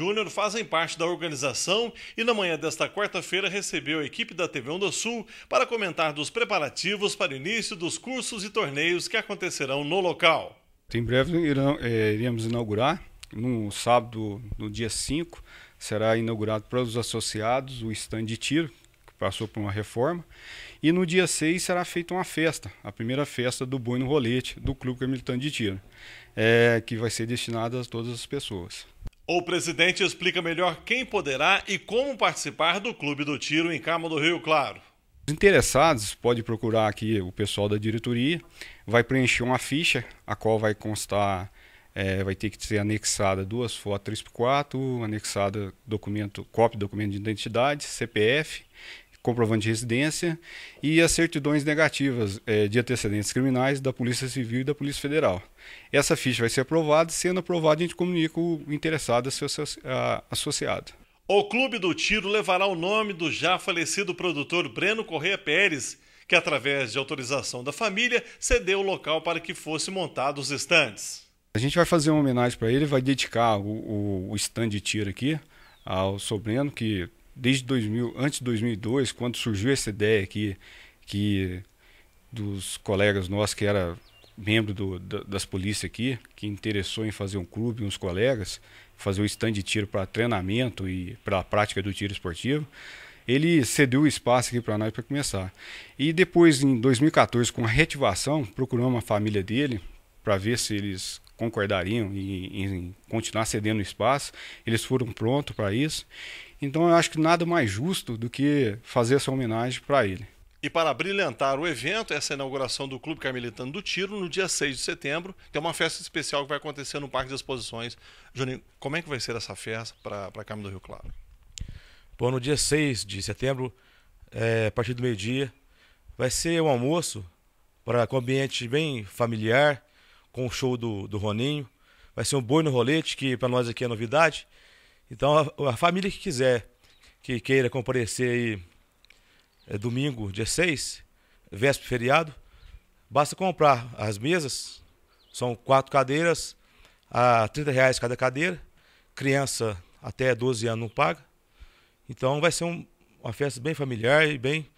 Júnior fazem parte da organização e na manhã desta quarta-feira recebeu a equipe da TV Onda Sul para comentar dos preparativos para o início dos cursos e torneios que acontecerão no local. Em breve irão, é, iremos inaugurar, no sábado, no dia 5, será inaugurado para os associados o stand de tiro, que passou por uma reforma, e no dia 6 será feita uma festa, a primeira festa do Boi no Rolete, do Clube Militante de Tiro, é, que vai ser destinada a todas as pessoas. O presidente explica melhor quem poderá e como participar do Clube do Tiro em Cama do Rio Claro. Os interessados podem procurar aqui o pessoal da diretoria, vai preencher uma ficha, a qual vai constar, é, vai ter que ser anexada duas fotos 3x4, anexada documento, cópia do documento de identidade, CPF comprovante de residência e as certidões negativas é, de antecedentes criminais da Polícia Civil e da Polícia Federal. Essa ficha vai ser aprovada, sendo aprovada, a gente comunica o interessado a associado. O Clube do Tiro levará o nome do já falecido produtor Breno Correia Pérez, que, através de autorização da família, cedeu o local para que fosse montados os estandes. A gente vai fazer uma homenagem para ele, vai dedicar o, stand de tiro aqui ao sobreno, que desde 2000, antes de 2002, quando surgiu essa ideia aqui, que dos colegas nossos que era membro do, da, das polícias aqui, que interessou em fazer um clube, uns colegas, fazer o um stand de tiro para treinamento e para a prática do tiro esportivo, ele cedeu o espaço aqui para nós para começar. E depois, em 2014, com a reativação, procuramos a família dele para ver se eles concordariam em, em continuar cedendo espaço, eles foram prontos para isso. Então eu acho que nada mais justo do que fazer essa homenagem para ele. E para brilhantar o evento, essa inauguração do Clube Carmelitano do Tiro, no dia 6 de setembro, tem uma festa especial que vai acontecer no Parque de Exposições. Juninho, como é que vai ser essa festa para a Câmara do Rio Claro? Bom, no dia 6 de setembro, é, a partir do meio-dia, vai ser um almoço para com ambiente bem familiar, com o show do, do Roninho. Vai ser um boi no rolete, que para nós aqui é novidade. Então, a, a, família que quiser, que queira comparecer aí é, domingo, dia 6, véspera feriado, basta comprar as mesas. São quatro cadeiras, a 30 reais cada cadeira. Criança até 12 anos não paga. Então vai ser um, uma festa bem familiar e bem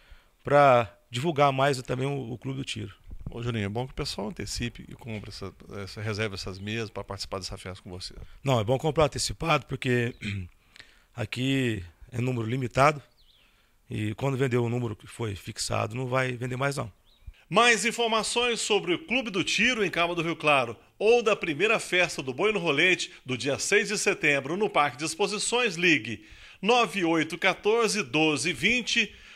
para divulgar mais também o, o Clube do Tiro. Ô, Juninho, é bom que o pessoal antecipe e compre essa, essa reserva essas mesas para participar dessa festa com você. Não, é bom comprar antecipado porque aqui é número limitado e quando vender o número que foi fixado não vai vender mais não. Mais informações sobre o Clube do Tiro em Calma do Rio Claro ou da primeira festa do Boi no Rolete do dia 6 de setembro no Parque de Exposições, ligue 9814 1220